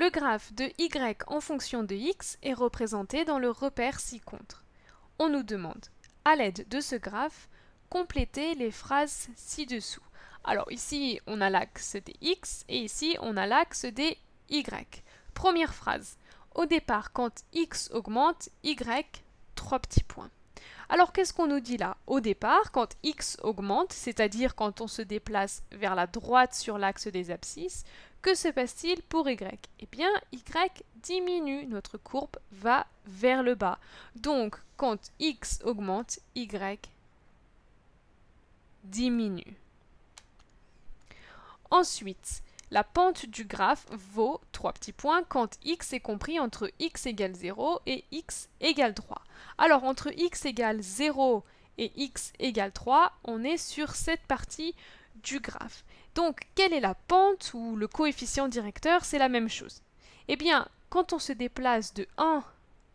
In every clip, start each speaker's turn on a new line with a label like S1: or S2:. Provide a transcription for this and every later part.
S1: Le graphe de y en fonction de x est représenté dans le repère ci-contre. On nous demande, à l'aide de ce graphe, compléter les phrases ci-dessous. Alors ici, on a l'axe des x et ici, on a l'axe des y. Première phrase. Au départ, quand x augmente, y, trois petits points. Alors qu'est-ce qu'on nous dit là Au départ, quand x augmente, c'est-à-dire quand on se déplace vers la droite sur l'axe des abscisses, que se passe-t-il pour y Eh bien, y diminue, notre courbe va vers le bas. Donc, quand x augmente, y diminue. Ensuite, la pente du graphe vaut trois petits points quand x est compris entre x égale 0 et x égale 3. Alors entre x égale 0 et x égale 3, on est sur cette partie du graphe. Donc, quelle est la pente ou le coefficient directeur C'est la même chose. Eh bien, quand on se déplace de 1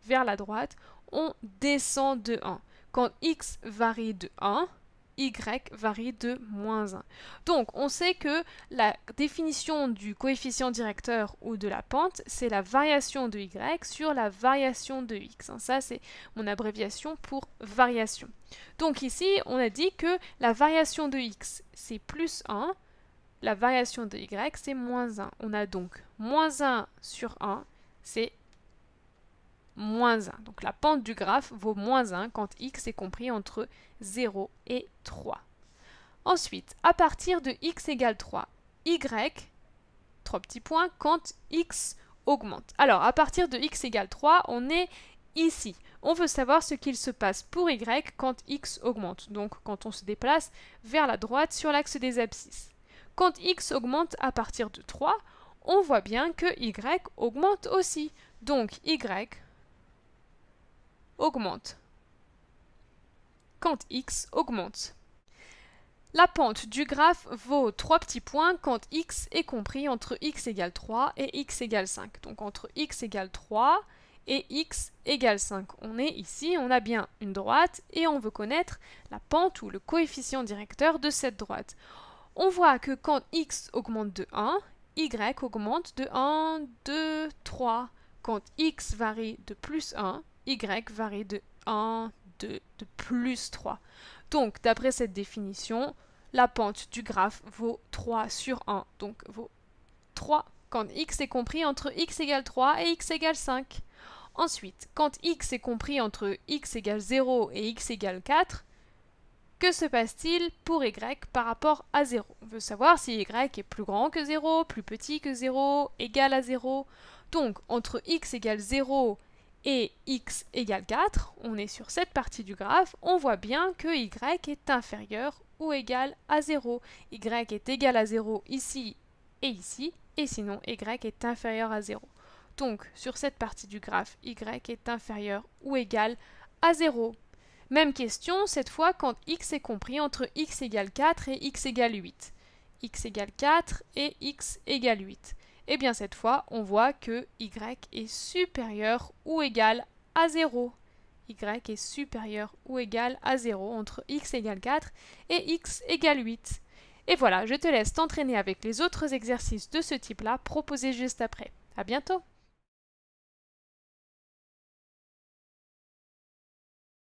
S1: vers la droite, on descend de 1. Quand x varie de 1, y varie de moins 1. Donc on sait que la définition du coefficient directeur ou de la pente, c'est la variation de y sur la variation de x. Hein, ça c'est mon abréviation pour variation. Donc ici on a dit que la variation de x c'est plus 1 la variation de y, c'est moins 1. On a donc moins 1 sur 1, c'est moins 1. Donc la pente du graphe vaut moins 1 quand x est compris entre 0 et 3. Ensuite, à partir de x égale 3, y, trois petits points, quand x augmente. Alors, à partir de x égale 3, on est ici. On veut savoir ce qu'il se passe pour y quand x augmente, donc quand on se déplace vers la droite sur l'axe des abscisses. Quand x augmente à partir de 3, on voit bien que y augmente aussi. Donc y augmente quand x augmente. La pente du graphe vaut 3 petits points quand x est compris entre x égale 3 et x égale 5. Donc entre x égale 3 et x égale 5. On est ici, on a bien une droite et on veut connaître la pente ou le coefficient directeur de cette droite on voit que quand x augmente de 1, y augmente de 1, 2, 3. Quand x varie de plus 1, y varie de 1, 2, de plus 3. Donc, d'après cette définition, la pente du graphe vaut 3 sur 1, donc vaut 3 quand x est compris entre x égale 3 et x égale 5. Ensuite, quand x est compris entre x égale 0 et x égale 4, que se passe-t-il pour y par rapport à 0 On veut savoir si y est plus grand que 0, plus petit que 0, égal à 0. Donc entre x égale 0 et x égale 4, on est sur cette partie du graphe, on voit bien que y est inférieur ou égal à 0. y est égal à 0 ici et ici, et sinon y est inférieur à 0. Donc sur cette partie du graphe, y est inférieur ou égal à 0. Même question, cette fois, quand x est compris entre x égale 4 et x égale 8. x égale 4 et x égale 8. Et eh bien cette fois, on voit que y est supérieur ou égal à 0. y est supérieur ou égal à 0 entre x égale 4 et x égale 8. Et voilà, je te laisse t'entraîner avec les autres exercices de ce type-là proposés juste après. A bientôt